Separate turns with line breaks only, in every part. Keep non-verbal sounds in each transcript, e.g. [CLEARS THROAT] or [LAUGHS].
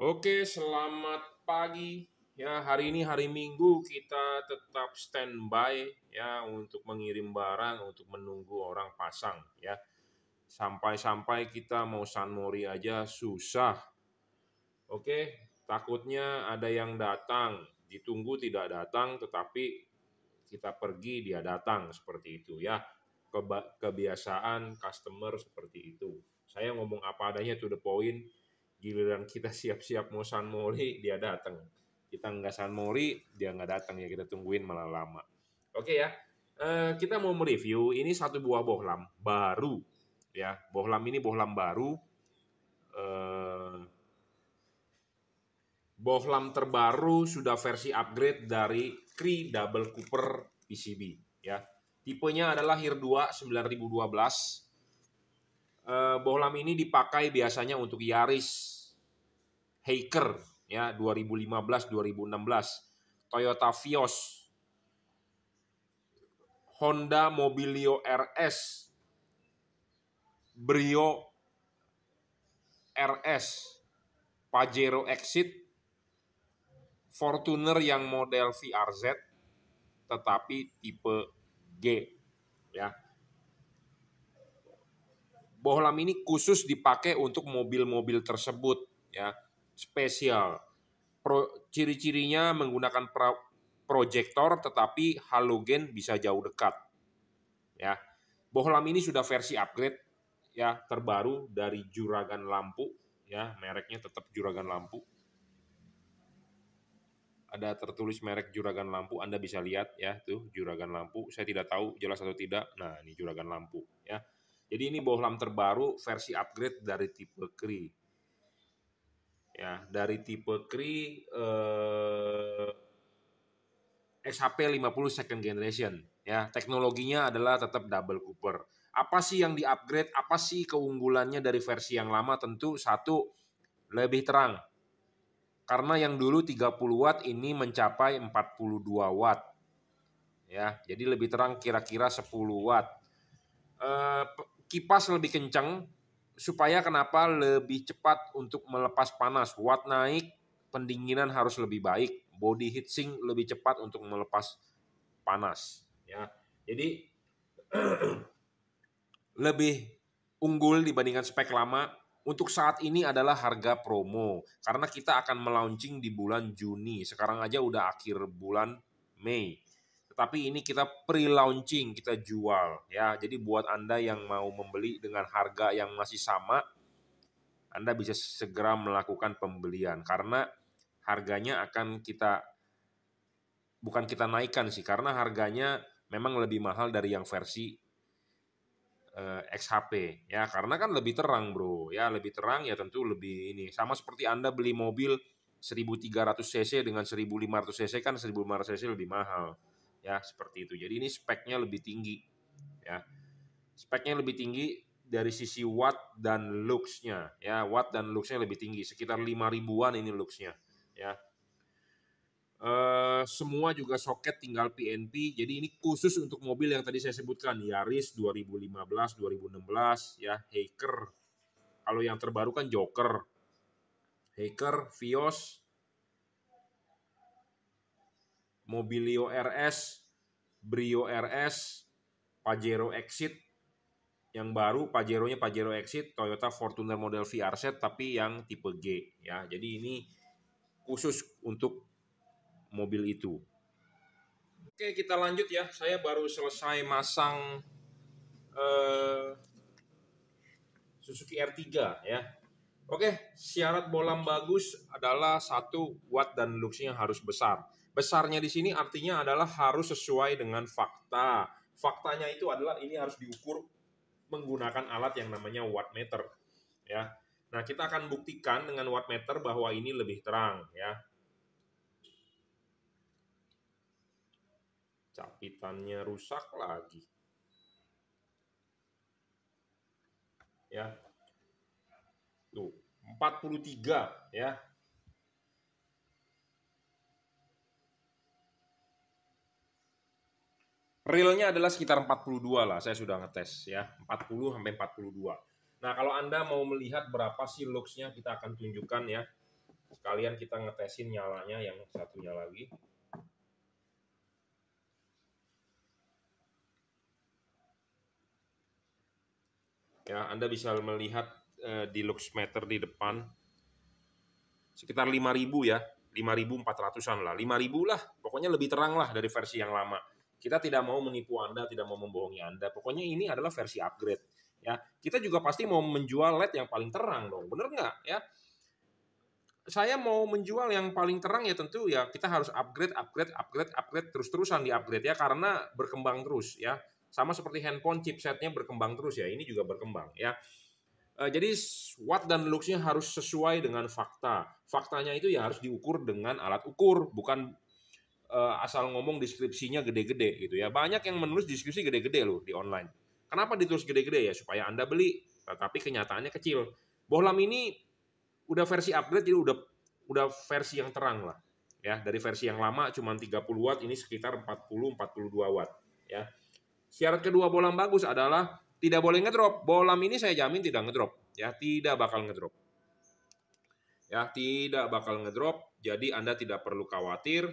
Oke, selamat pagi. Ya, hari ini hari Minggu kita tetap standby ya untuk mengirim barang, untuk menunggu orang pasang ya. Sampai-sampai kita mau San Mori aja susah. Oke, takutnya ada yang datang, ditunggu tidak datang tetapi kita pergi dia datang seperti itu ya. Keba kebiasaan customer seperti itu. Saya ngomong apa adanya to the point giliran kita siap-siap mau San Mori dia datang kita nggak San Mori dia nggak datang ya kita tungguin malah lama oke ya uh, kita mau mereview ini satu buah bohlam baru ya bohlam ini bohlam baru uh, bohlam terbaru sudah versi upgrade dari Cree Double Cooper PCB ya tipenya adalah HIR 2 9012 eh, bohlam ini dipakai biasanya untuk Yaris Haker ya 2015 2016 Toyota Vios Honda Mobilio RS Brio RS Pajero Exit Fortuner yang model VRZ tetapi tipe G ya. Bohlam ini khusus dipakai untuk mobil-mobil tersebut ya spesial. ciri-cirinya menggunakan pro proyektor tetapi halogen bisa jauh dekat. Ya. Bohlam ini sudah versi upgrade ya terbaru dari Juragan Lampu ya, mereknya tetap Juragan Lampu. Ada tertulis merek Juragan Lampu, Anda bisa lihat ya tuh Juragan Lampu. Saya tidak tahu jelas atau tidak. Nah, ini Juragan Lampu ya. Jadi ini bohlam terbaru versi upgrade dari tipe Cree ya dari tipe Kri eh, XHP 50 second generation ya teknologinya adalah tetap double Cooper apa sih yang di upgrade? apa sih keunggulannya dari versi yang lama tentu satu lebih terang karena yang dulu 30 watt ini mencapai 42 watt ya jadi lebih terang kira-kira 10 watt eh, kipas lebih kencang supaya kenapa lebih cepat untuk melepas panas. Watt naik, pendinginan harus lebih baik, body heat sink lebih cepat untuk melepas panas. Ya, jadi [CLEARS THROAT] lebih unggul dibandingkan spek lama. Untuk saat ini adalah harga promo karena kita akan melaunching di bulan Juni. Sekarang aja udah akhir bulan Mei tapi ini kita pre-launching, kita jual ya. Jadi buat Anda yang mau membeli dengan harga yang masih sama, Anda bisa segera melakukan pembelian karena harganya akan kita bukan kita naikkan sih karena harganya memang lebih mahal dari yang versi eh, XHP ya karena kan lebih terang bro ya lebih terang ya tentu lebih ini sama seperti anda beli mobil 1300 cc dengan 1500 cc kan 1500 cc lebih mahal ya seperti itu. Jadi ini speknya lebih tinggi ya. Speknya lebih tinggi dari sisi watt dan lux nya ya, watt dan lux nya lebih tinggi sekitar 5 ribuan ini lux nya ya. Uh, semua juga soket tinggal PNP. Jadi ini khusus untuk mobil yang tadi saya sebutkan, Yaris 2015, 2016 ya, Haker. Kalau yang terbaru kan Joker. Haker, Vios, Mobilio RS, Brio RS, Pajero Exit yang baru Pajero-nya Pajero Exit, Toyota Fortuner model vr set tapi yang tipe G ya. Jadi ini khusus untuk mobil itu. Oke, kita lanjut ya. Saya baru selesai masang eh, Suzuki R3 ya. Oke, syarat bolam bagus adalah satu watt dan luxnya harus besar. Besarnya di sini artinya adalah harus sesuai dengan fakta. Faktanya itu adalah ini harus diukur menggunakan alat yang namanya wattmeter, ya. Nah, kita akan buktikan dengan wattmeter bahwa ini lebih terang, ya. Capitannya rusak lagi. Ya, Tuh. 43 ya. Realnya adalah sekitar 42 lah, saya sudah ngetes ya, 40 sampai 42. Nah, kalau Anda mau melihat berapa sih lux kita akan tunjukkan ya. Sekalian kita ngetesin nyalanya yang satunya lagi. Ya, Anda bisa melihat uh, di meter di depan sekitar 5000 ya 5400-an lah 5000 lah pokoknya lebih terang lah dari versi yang lama kita tidak mau menipu Anda tidak mau membohongi Anda pokoknya ini adalah versi upgrade ya kita juga pasti mau menjual LED yang paling terang dong bener nggak ya saya mau menjual yang paling terang ya tentu ya kita harus upgrade upgrade upgrade upgrade terus-terusan di upgrade ya karena berkembang terus ya sama seperti handphone chipsetnya berkembang terus ya ini juga berkembang ya Eh, jadi what dan looks-nya harus sesuai dengan fakta. Faktanya itu ya harus diukur dengan alat ukur, bukan uh, asal ngomong deskripsinya gede-gede gitu ya. Banyak yang menulis deskripsi gede-gede loh di online. Kenapa ditulis gede-gede ya? Supaya Anda beli, Tapi kenyataannya kecil. Bohlam ini udah versi upgrade, jadi udah udah versi yang terang lah. Ya, dari versi yang lama cuma 30 watt, ini sekitar 40-42 watt. Ya. Syarat kedua bolam bagus adalah tidak boleh ngedrop. Bolam ini saya jamin tidak ngedrop. Ya, tidak bakal ngedrop. Ya, tidak bakal ngedrop. Jadi Anda tidak perlu khawatir.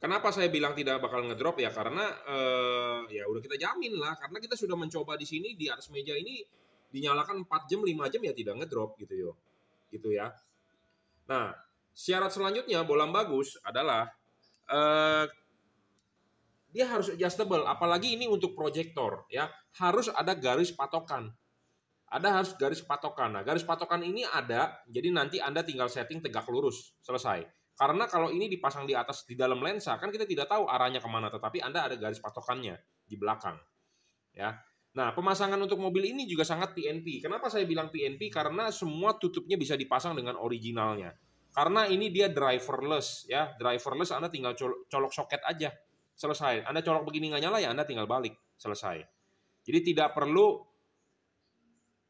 Kenapa saya bilang tidak bakal ngedrop ya karena eh, ya udah kita jamin lah karena kita sudah mencoba di sini di atas meja ini dinyalakan 4 jam 5 jam ya tidak ngedrop gitu yo. Gitu ya. Nah, syarat selanjutnya bolam bagus adalah Eh, dia harus adjustable apalagi ini untuk proyektor ya harus ada garis patokan ada harus garis patokan nah garis patokan ini ada jadi nanti anda tinggal setting tegak lurus selesai karena kalau ini dipasang di atas di dalam lensa kan kita tidak tahu arahnya kemana tetapi anda ada garis patokannya di belakang ya Nah, pemasangan untuk mobil ini juga sangat PNP. Kenapa saya bilang PNP? Karena semua tutupnya bisa dipasang dengan originalnya. Karena ini dia driverless ya, driverless Anda tinggal colok soket aja, selesai. Anda colok begini nggak nyala ya Anda tinggal balik, selesai. Jadi tidak perlu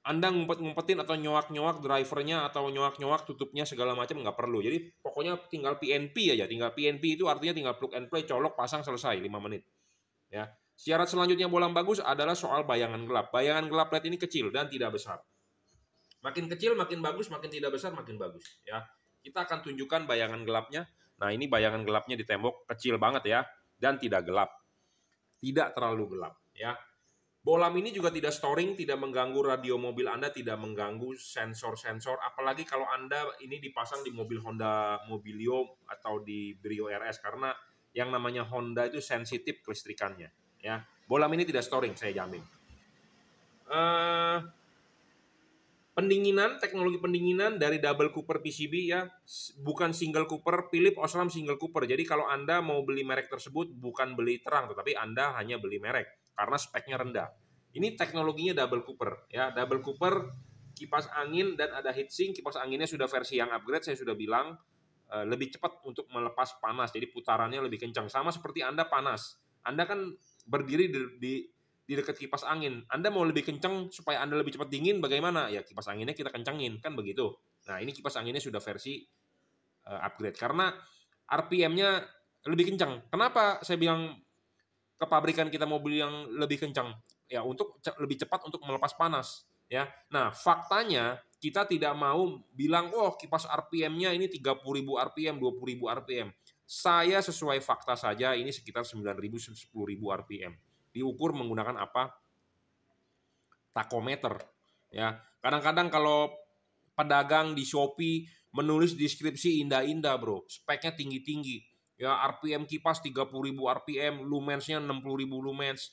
Anda ngumpet-ngumpetin atau nyuak-nyuak drivernya atau nyuak-nyuak tutupnya segala macam nggak perlu. Jadi pokoknya tinggal PNP aja, tinggal PNP itu artinya tinggal plug and play, colok, pasang, selesai 5 menit. Ya. Syarat selanjutnya bolang bagus adalah soal bayangan gelap. Bayangan gelap LED ini kecil dan tidak besar. Makin kecil makin bagus, makin tidak besar makin bagus, ya. Kita akan tunjukkan bayangan gelapnya. Nah, ini bayangan gelapnya di tembok kecil banget ya dan tidak gelap. Tidak terlalu gelap ya. Bolam ini juga tidak storing, tidak mengganggu radio mobil Anda, tidak mengganggu sensor-sensor, apalagi kalau Anda ini dipasang di mobil Honda Mobilio atau di Brio RS karena yang namanya Honda itu sensitif kelistrikannya, ya. Bolam ini tidak storing, saya jamin. Uh, pendinginan teknologi pendinginan dari double cooper PCB ya bukan single cooper Philip Osram single cooper jadi kalau anda mau beli merek tersebut bukan beli terang tetapi anda hanya beli merek karena speknya rendah ini teknologinya double cooper ya double cooper kipas angin dan ada heatsink kipas anginnya sudah versi yang upgrade saya sudah bilang eh, lebih cepat untuk melepas panas jadi putarannya lebih kencang sama seperti anda panas anda kan berdiri di, di di dekat kipas angin. Anda mau lebih kencang supaya Anda lebih cepat dingin bagaimana? Ya kipas anginnya kita kencangin kan begitu. Nah, ini kipas anginnya sudah versi uh, upgrade karena RPM-nya lebih kencang. Kenapa saya bilang ke pabrikan kita mobil yang lebih kencang? Ya untuk ce lebih cepat untuk melepas panas, ya. Nah, faktanya kita tidak mau bilang, "Oh, kipas RPM-nya ini 30.000 RPM, 20.000 RPM." Saya sesuai fakta saja ini sekitar 9.000 10.000 RPM diukur menggunakan apa? Takometer. Ya, kadang-kadang kalau pedagang di Shopee menulis deskripsi indah-indah, Bro. Speknya tinggi-tinggi. Ya, RPM kipas 30.000 RPM, lumensnya 60.000 lumens.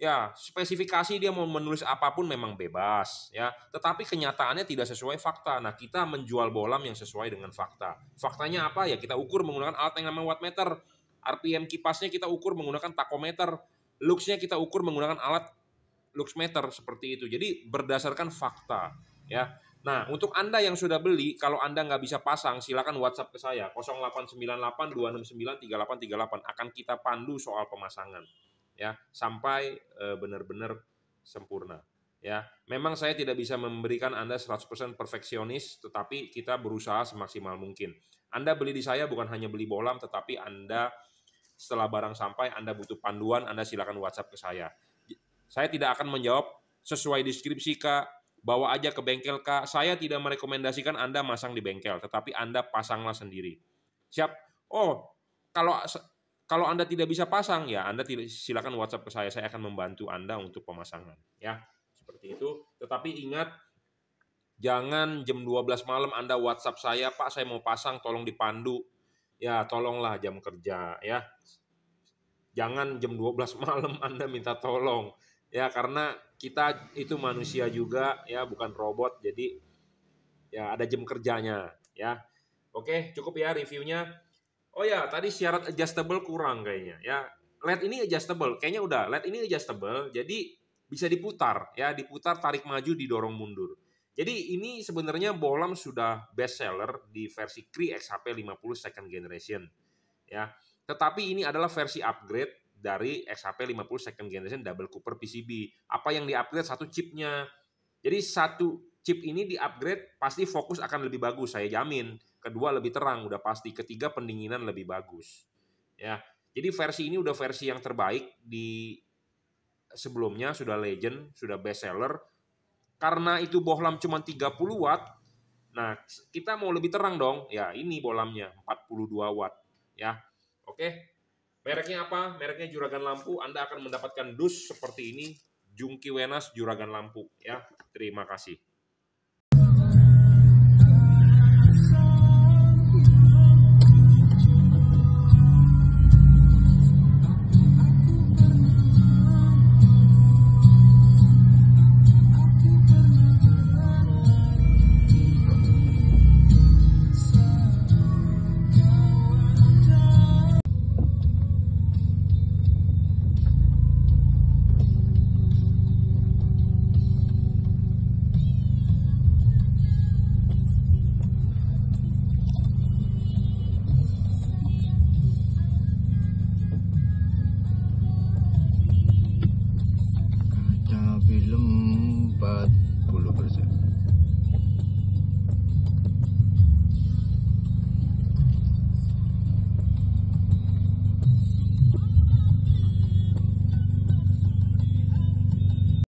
Ya, spesifikasi dia mau menulis apapun memang bebas, ya. Tetapi kenyataannya tidak sesuai fakta. Nah, kita menjual bolam yang sesuai dengan fakta. Faktanya apa? Ya kita ukur menggunakan alat yang namanya wattmeter. RPM kipasnya kita ukur menggunakan takometer Luxnya kita ukur menggunakan alat luxmeter meter seperti itu. Jadi berdasarkan fakta ya. Nah, untuk Anda yang sudah beli, kalau Anda nggak bisa pasang, silakan WhatsApp ke saya 0898-269-3838. Akan kita pandu soal pemasangan ya sampai eh, benar-benar sempurna ya. Memang saya tidak bisa memberikan Anda 100% perfeksionis, tetapi kita berusaha semaksimal mungkin. Anda beli di saya bukan hanya beli bolam, tetapi Anda setelah barang sampai Anda butuh panduan, Anda silakan WhatsApp ke saya. Saya tidak akan menjawab sesuai deskripsi Kak, bawa aja ke bengkel Kak. Saya tidak merekomendasikan Anda masang di bengkel, tetapi Anda pasanglah sendiri. Siap? Oh, kalau kalau Anda tidak bisa pasang ya Anda silakan WhatsApp ke saya, saya akan membantu Anda untuk pemasangan, ya. Seperti itu. Tetapi ingat jangan jam 12 malam Anda WhatsApp saya, Pak, saya mau pasang, tolong dipandu ya tolonglah jam kerja ya. Jangan jam 12 [LAUGHS] malam Anda minta tolong. Ya karena kita itu manusia juga ya bukan robot jadi ya ada jam kerjanya ya. Oke, cukup ya reviewnya. Oh ya, tadi syarat adjustable kurang kayaknya ya. LED ini adjustable, kayaknya udah. LED ini adjustable, jadi bisa diputar ya, diputar tarik maju didorong mundur. Jadi ini sebenarnya Bolam sudah best seller di versi Kri XHP 50 second generation. Ya. Tetapi ini adalah versi upgrade dari XHP 50 second generation double Cooper PCB. Apa yang diupgrade satu chipnya. Jadi satu chip ini diupgrade pasti fokus akan lebih bagus, saya jamin. Kedua lebih terang, udah pasti. Ketiga pendinginan lebih bagus. Ya. Jadi versi ini udah versi yang terbaik di sebelumnya sudah legend, sudah best seller, karena itu bohlam cuma 30 watt, nah kita mau lebih terang dong, ya ini bohlamnya 42 watt, ya. Oke, mereknya apa? Mereknya Juragan Lampu, Anda akan mendapatkan dus seperti ini, Jungki Wenas Juragan Lampu, ya. Terima kasih. but